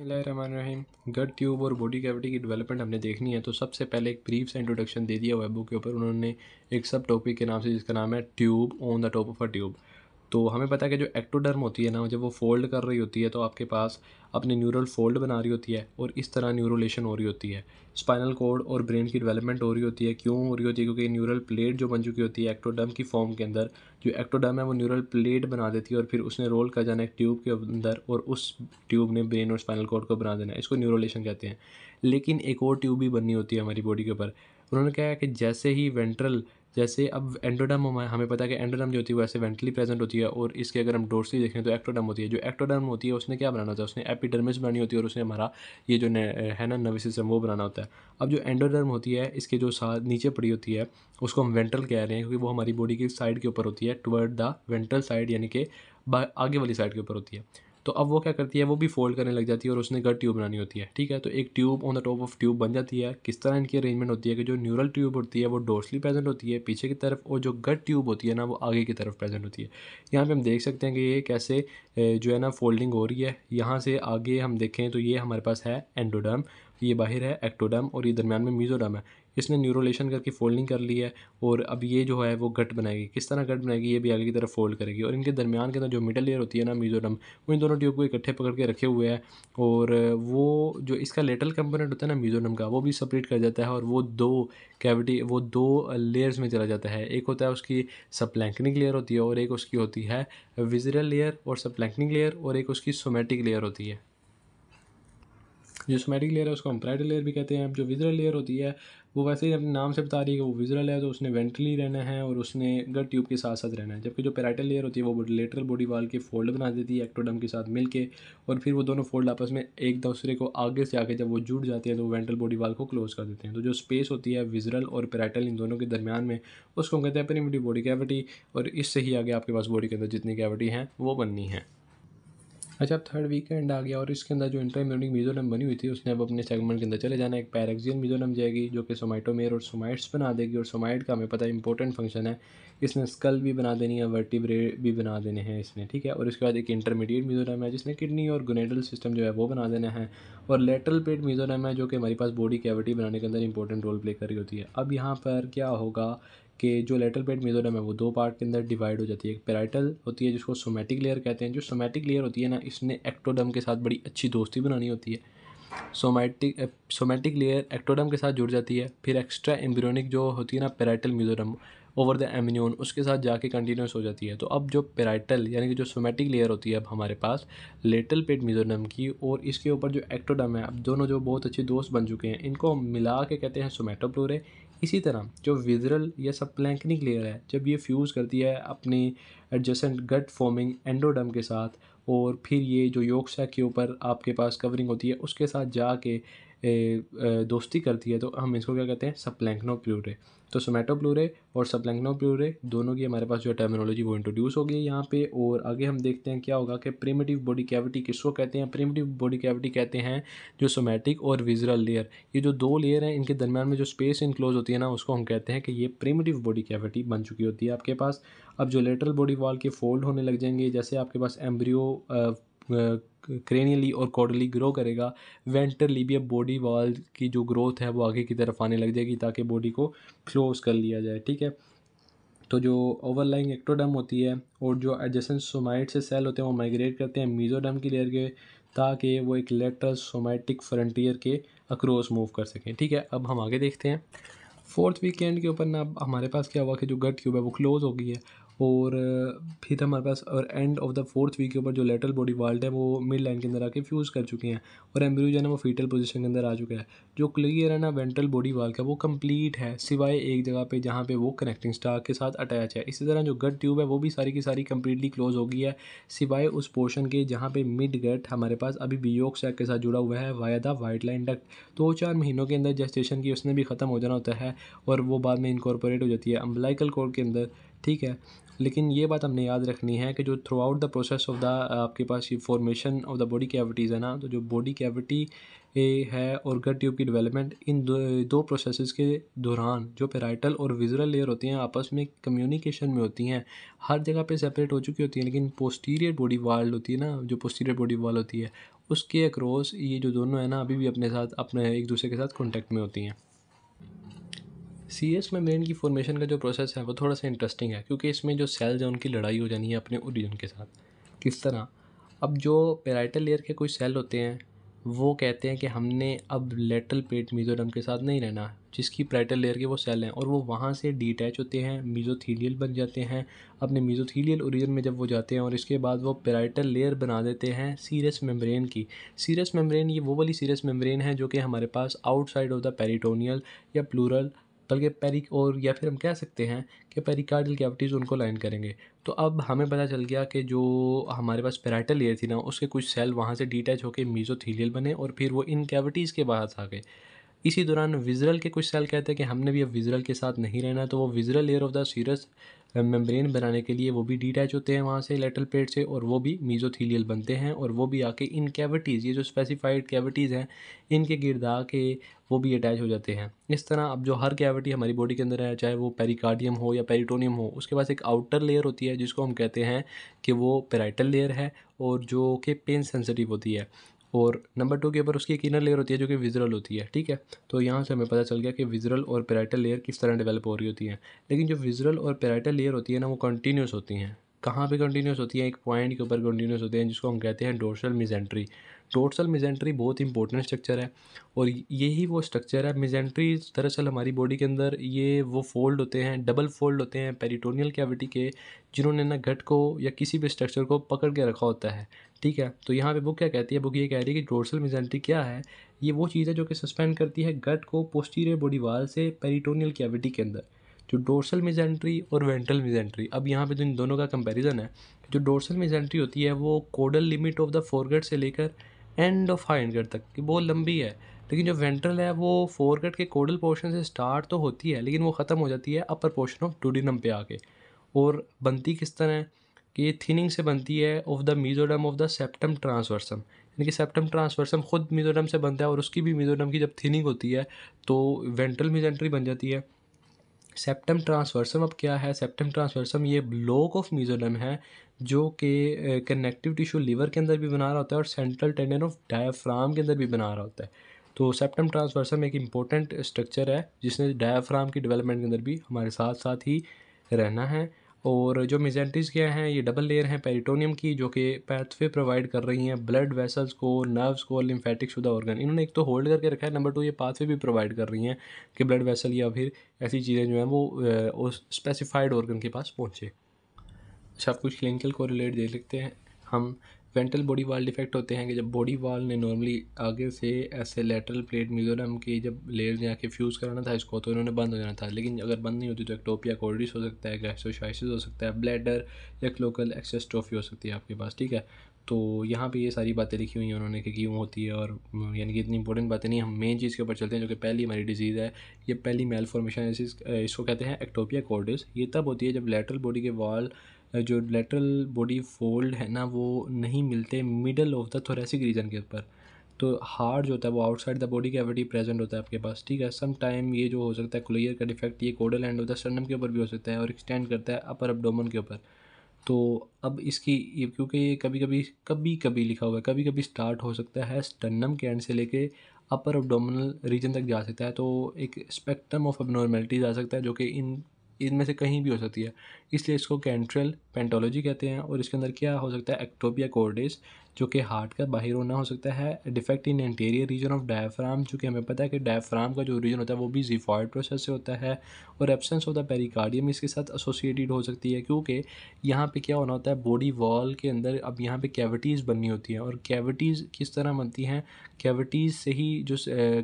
रहीम gut tube और body cavity की development हमने देखनी है तो सबसे पहले एक ब्रीफ सा इंट्रोडक्शन दे दिया वेबू बुक के ऊपर उन्होंने एक सब टॉपिक के नाम से जिसका नाम है tube on the top of a tube तो हमें पता है कि जो एक्टोडर्म होती है ना जब वो फोल्ड कर रही होती है तो आपके पास अपने न्यूरल फोल्ड बना रही होती है और इस तरह न्यूरोलेशन हो रही होती है स्पाइनल कोड और ब्रेन की डेवलपमेंट हो रही होती है क्यों हो रही होती है क्योंकि न्यूरल प्लेट जो बन चुकी होती है एक्टोडर्म की फॉर्म के अंदर जो एक्टोडर्म है वो न्यूरल प्लेट बना देती है और फिर उसने रोल कर जाना एक ट्यूब के अंदर और उस ट्यूब ने ब्रेन और स्पाइनल कोड को बना देना है इसको न्यूरोलेशन कहते हैं लेकिन एक और ट्यूब भी बननी होती है हमारी बॉडी के ऊपर उन्होंने कहा है कि जैसे ही वेंट्रल जैसे अब एंडोडर्म हमें पता है कि एंडोडर्म जो होती है वो ऐसे वेंटली प्रेजेंट होती है और इसके अगर हम डोर्सली देखें तो एक्टोडर्म होती है जो एक्टोडर्म होती है उसने क्या बनाना होता है उसने एपिडर्मिस बनानी होती है और उसने हमारा ये जो है ना नर्वस सिस्टम वो बनाना होता है अब जो एंडोडर्म होती है इसके जो नीचे पड़ी होती है उसको हम वेंटल कह रहे हैं क्योंकि वो हमारी बॉडी की साइड के ऊपर होती है टुवर्ड द वेंटल साइड यानी कि आगे वाली साइड के ऊपर होती है तो अब वो क्या करती है वो भी फोल्ड करने लग जाती है और उसने गट ट्यूब बनानी होती है ठीक है तो एक tube on the top of tube बन जाती है किस तरह इनकी अरेंजमेंट होती है कि जो न्यूरल ट्यूब होती है वो डोर्सली प्रेजेंट होती है पीछे की तरफ और जो गट ट्यूब होती है ना वो आगे की तरफ प्रेजेंट होती है यहाँ पर हम देख सकते हैं कि ये कैसे जो है ना फोल्डिंग हो रही है यहाँ से आगे हम देखें तो ये हमारे पास है एंडोडर्म ये बाहर है एक्टोडर्म और ये दरमियान में मीजोडर्म है इसने न्यूरोलेशन करके फोल्डिंग कर ली है और अब ये जो है वो गट बनाएगी किस तरह गट बनाएगी ये भी आगे की तरफ फोल्ड करेगी और इनके दरमियान के अंदर जो मिडल लेयर होती है ना मीजोरम वो इन दोनों ट्यूब को इकट्ठे पकड़ के रखे हुए हैं और वो जो इसका लेटल कंपोनेंट होता है ना मीजोरम का वो भी सपरेट कर जाता है और वो दो कैविटी वो दो लेयर्स में चला जाता है एक होता है उसकी सप्लैंकनिक लेयर होती है और एक उसकी होती है विजरल लेयर और सप्लैंकनिक लेयर और एक उसकी सोमेटिक लेयर होती है जो सोमेटिक लेयर है उसको हम प्राइडल लेयर भी कहते हैं अब जो विजरल लेयर होती है वो वैसे ही अपने नाम से बता रही है कि वो विजरल है तो उसने वेंट्रली रहना है और उसने गट ट्यूब के साथ साथ रहना है जबकि जो पेराइटल लेयर होती है वो लेटरल बॉडी वाल के फोल्ड बना देती है एक्टोडम के साथ मिलकर और फिर वो दोनों फोल्ड आपस में एक दूसरे को आगे से आगे जब वो जुड़ जाते हैं तो वेंट्रल बॉडी वाल को क्लोज कर देते हैं तो जो स्पेस होती है विजरल और पैराटल इन दोनों के दरमियान में उसको कहते हैं अपनी बॉडी कैविटी और इससे ही आगे आपके पास बॉडी के अंदर जितनी कैविटी हैं वो बननी है अच्छा अब थर्ड वीकेंड आ गया और इसके अंदर जो इंटरम्यूनिक मिजोरम बनी हुई थी उसने अब अपने सेगमेंट के अंदर चले जाना एक पैरेक्सियल मिजोरम जाएगी जो कि सोमाइटोमेर और सोमाइट्स बना देगी और सोमाइट का हमें पता है इंपॉर्टेंट फंक्शन है इसने स्कल भी बना देनी है वर्टिब्रे भी बना देने हैं इसने ठीक है और इसके बाद एक इंटरमीडिएट मिजोरम है जिसने किडनी और गुनेडल सिस्टम जो है वो बना देना है और लेटरल पेट मिजोरम है जो कि हमारे पास बॉडी कैविटी बनाने के अंदर इंपॉर्टेंट रोल प्ले कर रही होती है अब यहाँ पर क्या होगा कि जो लेटर पेड मेजोडम है वो दो पार्ट के अंदर डिवाइड हो जाती है एक पेराइटल होती है जिसको सोमेटिक लेयर कहते हैं जो सोमेटिक लेयर होती है ना इसने एक्टोडम के साथ बड़ी अच्छी दोस्ती बनानी होती है सोमैटिक सोमेटिक लेयर एक्टोडम के साथ जुड़ जाती है फिर एक्स्ट्रा एम्ब्रियोनिक जो होती है ना parietal mesoderm over the amnion उसके साथ जाके कंटिन्यूस हो जाती है तो अब जो पेराइटल यानी कि जो सोमेटिक लेयर होती है अब हमारे पास लेटल पेड मिजोरम की और इसके ऊपर जो एक्टोडम है अब दोनों जो बहुत अच्छे दोस्त बन चुके हैं इनको मिला के कहते हैं सोमेटोप्लोरे इसी तरह जो विजरल या सब प्लैंकनिक लेयर है जब ये फ्यूज़ करती है अपने एडजस्टेंट गट फॉर्मिंग एंडोडम के साथ और फिर ये जो योक्सा के ऊपर आपके पास कवरिंग होती है उसके साथ जाके दोस्ती करती है तो हम इसको क्या कहते हैं सप्लैंकनो प्लूरे तो सोमेटो प्लूरे और सप्लैंकनो प्लूरे दोनों की हमारे पास जो है टर्मिनोलॉजी वो इंट्रोड्यूस हो गई यहाँ पे और आगे हम देखते हैं क्या होगा कि प्रेमेटिव बॉडी कैविटी किसको कहते हैं प्रिमेटिव बॉडी कैविटी कहते हैं जो सोमेटिक और विजरल लेयर ये जो दो लेयर हैं इनके दरमियान में जो स्पेस इनक्लोज होती है ना उसको हम कहते हैं कि ये प्रिमेटिव बॉडी कैविटी बन चुकी होती है आपके पास अब जो लेटरल बॉडी वॉल के फोल्ड होने लग जाएंगे जैसे आपके पास एम्ब्रियो क्रेनियली और कॉडली ग्रो करेगा वेंटरली भी अब बॉडी वॉल की जो ग्रोथ है वो आगे की तरफ आने लग जाएगी ताकि बॉडी को क्लोज कर लिया जाए ठीक है तो जो ओवरलाइंग एक्टोडम होती है और जो एडजेसेंट सोमाइट से सेल होते हैं वो माइग्रेट करते हैं मीजोडम की लेयर के ताकि वो एक लेटरल सोमाइटिक फ्रंटियर के अक्रॉस मूव कर सकें ठीक है अब हम आगे देखते हैं फोर्थ वीकेंड के ऊपर ना हमारे पास क्या हुआ कि जो गट क्यूब है वो क्लोज़ हो गई है और फिर हमारे पास और end of the fourth week के ऊपर जो लेटरल बॉडी वाल्ट है वो मिड लाइन के अंदर आके फ्यूज़ कर चुके हैं और एम्ब्रियो जो है ना वो फीटल पोजीशन के अंदर आ चुका है जो क्लियर है ना वेंट्रल बॉडी वाल का वो कंप्लीट है सिवाय एक जगह पे जहाँ पे वो कनेक्टिंग स्टार के साथ अटैच है इसी तरह जो गट ट्यूब है वो भी सारी की सारी कम्प्लीटली क्लोज हो गई है सिवाय उस पोर्शन के जहाँ पर मिड गट हमारे पास अभी बियोग सैक के साथ जुड़ा हुआ है via the vitelline duct दो चार महीनों के अंदर जेस्टेशन की उसने भी ख़त्म हो जाना होता है और वो बाद में इनकॉर्पोरेट हो जाती है अम्बलाइकल कोड के अंदर ठीक है लेकिन ये बात हमने याद रखनी है कि जो throughout the process of the आपके पास ये formation of the body cavities है ना तो जो बॉडी कैविटी है और गट ट्यूब की डेवलपमेंट इन दो, दो के दौरान जो पेराइटल और विजुअल लेयर होती हैं आपस में कम्युनिकेशन में होती हैं हर जगह पे सेपरेट हो चुकी होती हैं लेकिन पोस्टीरियर बॉडी वाल होती है ना जो पोस्टीरियर बॉडी वाल होती है उसके अक्रॉस ये जो दोनों है ना अभी भी अपने साथ अपने एक दूसरे के साथ कॉन्टैक्ट में होती हैं सी एस में ब्रेन की फॉर्मेशन का जो प्रोसेस है वो थोड़ा सा इंटरेस्टिंग है क्योंकि इसमें जो सेल्स हैं उनकी लड़ाई हो जानी है अपने ओरिजिन के साथ किस तरह अब जो पेराइटल लेयर के कोई सेल होते हैं वो कहते हैं कि हमने अब लेटल पेट मीजोडम के साथ नहीं रहना जिसकी पेराइटल लेयर के वो सेल हैं और वो वहाँ से डिटैच होते हैं मीजोथीलियल बन जाते हैं अपने मीजोथीलियल ओरिजिन में जब वो जाते हैं और इसके बाद वो पेराइटल लेयर बना देते हैं सीरियस मेम्ब्रेन की सीरियस मेम्ब्रेन ये वो वाली सीरियस मेम्ब्रेन है जो कि हमारे पास आउटसाइड ऑफ द पेरिटोनियल या प्लूरल बल्कि पेरी और या फिर हम कह सकते हैं कि पेरिकार्डियल कैविटीज़ उनको लाइन करेंगे तो अब हमें पता चल गया कि जो हमारे पास पेराइटल लेयर थी ना उसके कुछ सेल वहाँ से डिटैच होकर मीजोथीलियल बने और फिर वो इन कैविटीज़ के बाहर आ गए इसी दौरान विजरल के कुछ सेल कहते हैं कि हमने भी अब विजरल के साथ नहीं रहना तो वो visceral layer of the serous membrane बनाने के लिए वो भी डिटैच होते हैं वहाँ से लेटल पेट से और वो भी मीजोथीलियल बनते हैं और वो भी आके इन कैविटीज़ ये जो स्पेसिफाइड कैविटीज़ हैं इनके गिरद के वो भी अटैच हो जाते हैं इस तरह अब जो हर कैविटी हमारी बॉडी के अंदर है चाहे वो पेरिकार्डियम हो या पेरिटोनियम हो उसके पास एक आउटर लेयर होती है जिसको हम कहते हैं कि वो पेराइटल लेयर है और जो कि पेन सेंसिटिव होती है और नंबर टू के ऊपर उसकी एक इनर लेयर होती है जो कि विजरल होती है ठीक है तो यहाँ से हमें पता चल गया कि विजरल और पेराइटल लेयर किस तरह डेवलप हो रही होती है लेकिन जो विजरल और पेराइटल लेयर होती है ना वो कंटिन्यूस होती हैं कहाँ पे कंटिन्यूस होती है एक पॉइंट के ऊपर कंटिन्यूस होते हैं जिसको हम कहते हैं डोर्सल मिजेंट्री डोर्सल मिजेंट्री बहुत इंपॉर्टेंट स्ट्रक्चर है और यही वो स्ट्रक्चर है मिजेंट्री दरअसल हमारी बॉडी के अंदर ये वो फोल्ड होते हैं डबल फोल्ड होते हैं पेरिटोनियल कैविटी के जिन्होंने ना घट को या किसी भी स्ट्रक्चर को पकड़ के रखा होता है ठीक है तो यहाँ पे बुक क्या कहती है बुक ये कह रही है कि डोर्सल मिजेंट्री क्या है ये वो चीज़ है जो कि सस्पेंड करती है गट को पोस्टीरियर बॉडी वाल से पेरिटोनियल कैविटी के अंदर जो डोर्सल मिजेंट्री और वेंट्रल मिजेंट्री अब यहाँ पे जो तो इन दोनों का कंपैरिजन है जो डोर्सल मिजेंट्री होती है वो caudal limit of the foregut से लेकर एंड ऑफ हाइंड गट तक कि बहुत लंबी है लेकिन जो वेंट्रल है वो फोरगेट के कोडल पोर्शन से स्टार्ट तो होती है लेकिन वो ख़त्म हो जाती है अपर पोर्शन ऑफ टूडिनम पे आके और बनती किस तरह है कि ये थिनिंग से बनती है of the mesoderm of the septum transversum यानी कि सेप्टम ट्रांसवर्सम खुद मीजोडम से बनता है और उसकी भी मीजोडम की जब थिनिंग होती है तो वेंट्रल मीजेंट्री बन जाती है सेप्टम ट्रांसवर्सम अब क्या है सेप्टम ट्रांसवर्सम ये ब्लॉक ऑफ म्यूजोलम है जो कि कनेक्टिव टिश्यू लीवर के अंदर भी बना रहा होता है और सेंट्रल टेंडन ऑफ डायाफ्राम के अंदर भी बना रहा होता है तो सेप्टम ट्रांसवर्सम एक इम्पोर्टेंट स्ट्रक्चर है जिसने डायाफ्राम की डेवलपमेंट के अंदर भी हमारे साथ साथ ही रहना है और जो मिजेंटिस क्या हैं ये डबल लेयर हैं पेरिटोनियम की जो कि पैथवे प्रोवाइड कर रही हैं ब्लड वेसल्स को नर्व्स को और लिम्फेटिक शुदा ऑर्गन इन्होंने एक तो होल्ड करके रखा है नंबर टू ये पाथवे भी प्रोवाइड कर रही हैं कि ब्लड वेसल या फिर ऐसी चीज़ें जो हैं वो उस स्पेसिफाइड ऑर्गन के पास पहुँचे अच्छा कुछ क्लिनिकल को रिलेट देख लेते हैं हम वेंटल बॉडी वाल डिफेक्ट होते हैं कि जब बॉडी वाल ने नॉर्मली आगे से ऐसे लेटरल प्लेट म्यूजोरम के जब लेयर ने आके फ्यूज़ कराना था इसको तो इन्होंने बंद हो जाना था लेकिन अगर बंद नहीं होती तो एक्टोपिया कोल्डिस हो सकता है गैसोशाइस हो सकता है ब्लैडर या लोकल एक्सेस ट्रॉफी हो सकती है आपके पास ठीक है तो यहाँ पे ये सारी बातें लिखी हुई हैं उन्होंने कि क्यों होती है और यानी कि इतनी इंपॉर्टेंट बातें नहीं हम मेन चीज़ के ऊपर चलते हैं जो कि पहली हमारी डिजीज़ है ये पहली मेल फॉर्मेशन इसको कहते हैं एक्टोपिया कोर्डिस ये तब होती है जब लेटरल बॉडी के वाल जो लेटरल बॉडी फोल्ड है ना वो नहीं मिलते middle of the thoracic region के ऊपर तो हार्ड जो होता है वो outside the body cavity present होता है आपके पास ठीक है सम टाइम ये जो हो सकता है क्लियर का डिफेक्ट ये कोडल एंड होता है स्टर्नम के ऊपर भी हो सकता है और एक्सटेंड करता है अपर अपडोमन के ऊपर तो अब इसकी क्योंकि ये कभी कभी कभी कभी लिखा हुआ है कभी कभी स्टार्ट हो सकता है स्टर्नम के एंड से लेके अपर अपडोमनल रीजन तक जा सकता है तो एक स्पेक्ट्रम ऑफ अबनॉर्मेलिटीज आ सकता है जो कि इन इनमें से कहीं भी हो सकती है इसलिए इसको कैंट्रल पेंटोलॉजी कहते हैं और इसके अंदर क्या हो सकता है एक्टोपिया कोर्डिस जो कि हार्ट का बाहर होना हो सकता है defect in interior region of diaphragm चूँकि हमें पता है कि डायफ्राम का जो रीजन होता है वो भी जीफॉइड प्रोसेस से होता है और एबसेंस होता है पेरिकार्डियम इसके साथ एसोसिएटेड हो सकती है क्योंकि यहाँ पर क्या होना होता है बॉडी वॉल के अंदर अब यहाँ पर कैविटीज़ बननी होती हैं और कैविटीज़ किस तरह बनती हैं कैविटीज़ से ही जो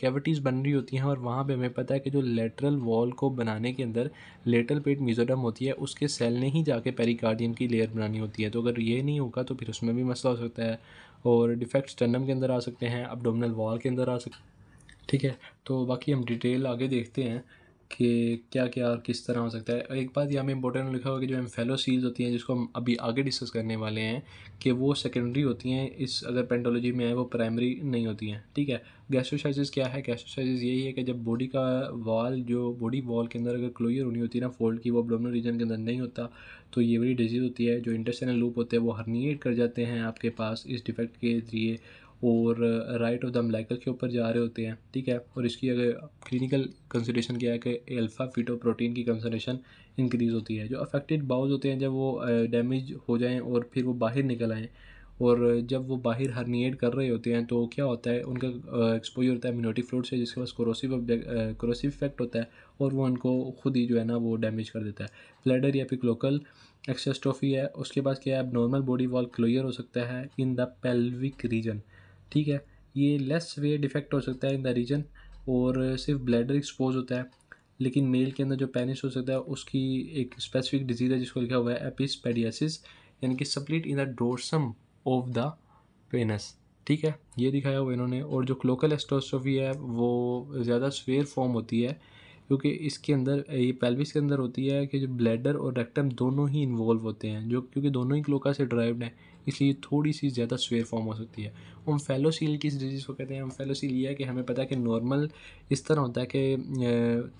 कैविटीज़ बन रही होती हैं और वहाँ पर हमें पता है कि जो लेटरल वॉल को बनाने के अंदर लेटल पेट मिजोरम होती है उसके सेल ने ही जाके पेरिकार्ड गार्डियन की लेयर बनानी होती है तो अगर ये नहीं होगा तो फिर उसमें भी मसला हो सकता है और डिफेक्ट स्टर्नम के अंदर आ सकते हैं अपडोमिनल वॉल के अंदर आ सकते ठीक है तो बाकी हम डिटेल आगे देखते हैं कि क्या क्या और किस तरह हो सकता है एक बात यहाँ पर इंपॉर्टेंट लिखा हुआ कि जो एम फेलो सील्स होती हैं जिसको हम अभी आगे डिस्कस करने वाले हैं कि वो सेकेंडरी होती हैं इस अगर पेंटोलॉजी में है वो प्राइमरी नहीं होती हैं ठीक है गैस्ट्रोसाइजिस क्या है गैस्ट्रोसाइजिस यही है कि जब बॉडी का वॉल जो बॉडी वॉल के अंदर अगर क्लोयर होनी होती है ना फोल्ड की वो अब्डोमिनल रीजन के अंदर नहीं होता तो ये बड़ी डिजीज़ होती है जो इंटेस्टाइनल लूप होते हैं वो हर्निएट कर जाते हैं आपके पास इस डिफेक्ट के जरिए और राइट ऑफ द अम्बलाइकल के ऊपर जा रहे होते हैं ठीक है और इसकी अगर क्लिनिकल कंसिडेशन क्या है कि एल्फा फीटो प्रोटीन की कंसनट्रेशन इंक्रीज़ होती है जो अफेक्टेड बाउज होते हैं जब वो डैमेज हो जाएँ और फिर वो बाहर निकल आएँ और जब वो बाहर हर्नीट कर रहे होते हैं तो क्या होता है उनका एक्सपोजर होता है मिनोटिक फ्लूड से जिसके पास क्रोसिव क्रोसिव इफेक्ट होता है और वो उनको खुद ही जो है ना वो डैमेज कर देता है ब्लैडर या फिर लोकल एक्सेस्ट्रोफी है उसके पास क्या है अब नॉर्मल बॉडी वॉल क्लियर हो सकता है इन द पेल्विक रीजन ठीक है ये लेस वे डिफेक्ट हो सकता है इन द रीजन और सिर्फ ब्लैडर एक्सपोज होता है लेकिन मेल के अंदर जो पेनिस हो सकता है उसकी एक स्पेसिफिक डिजीज़ है जिसको लिखा हुआ है एपिस पेडियासिस यानी कि split in the dorsum of the penis ठीक है ये दिखाया हुआ इन्होंने और जो क्लोकल एस्ट्रोसोफी है वो ज़्यादा स्वेयर फॉर्म होती है क्योंकि इसके अंदर ये पेल्विस के अंदर होती है कि जो ब्लैडर और रेक्टम दोनों ही इन्वॉल्व होते हैं जो क्योंकि दोनों ही क्लोका से ड्राइव्ड हैं इसलिए थोड़ी सी ज़्यादा स्वेयर फॉर्म हो सकती है हम फेलोसील किस डिजीज़ को कहते हैं हम फेलोसील यह है कि हमें पता है कि नॉर्मल इस तरह होता है कि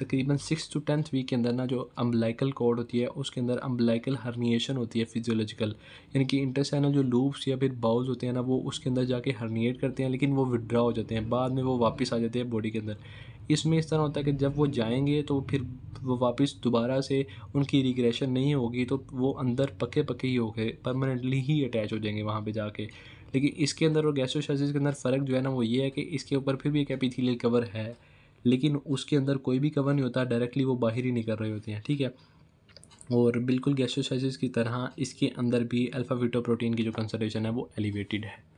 तकरीबन सिक्स टू टेंथ वीक के अंदर ना जो अम्बलाइकल कोड होती है उसके अंदर अम्बलाइकल हर्निएशन होती है फिजियोलॉजिकल यानी कि इंटरसैनल जो लूब्स या फिर बाउल्स होते हैं ना वो उसके अंदर जाके हर्निएट करते हैं लेकिन वो विड्रा हो जाते हैं बाद में वो वापस आ जाते हैं बॉडी के अंदर इसमें इस तरह होता है कि जब वो जाएंगे तो फिर वो वापस दोबारा से उनकी रिग्रेशन नहीं होगी तो वो अंदर पक्के पक्के ही हो गए परमानेंटली ही अटैच हो जाएंगे वहाँ पे जाके लेकिन इसके अंदर और गैस्ट्रोशाइसिस के अंदर फ़र्क जो है ना वो ये है कि इसके ऊपर फिर भी एक एपिथीलियल कवर है लेकिन उसके अंदर कोई भी कवर नहीं होता डायरेक्टली वो बाहर ही निकल रहे होते हैं ठीक है और बिल्कुल गैस्ट्रोसाइसिस की तरह इसके अंदर भी अल्फ़ा वीटो प्रोटीन की जो कंसनट्रेशन है वो एलिवेटेड है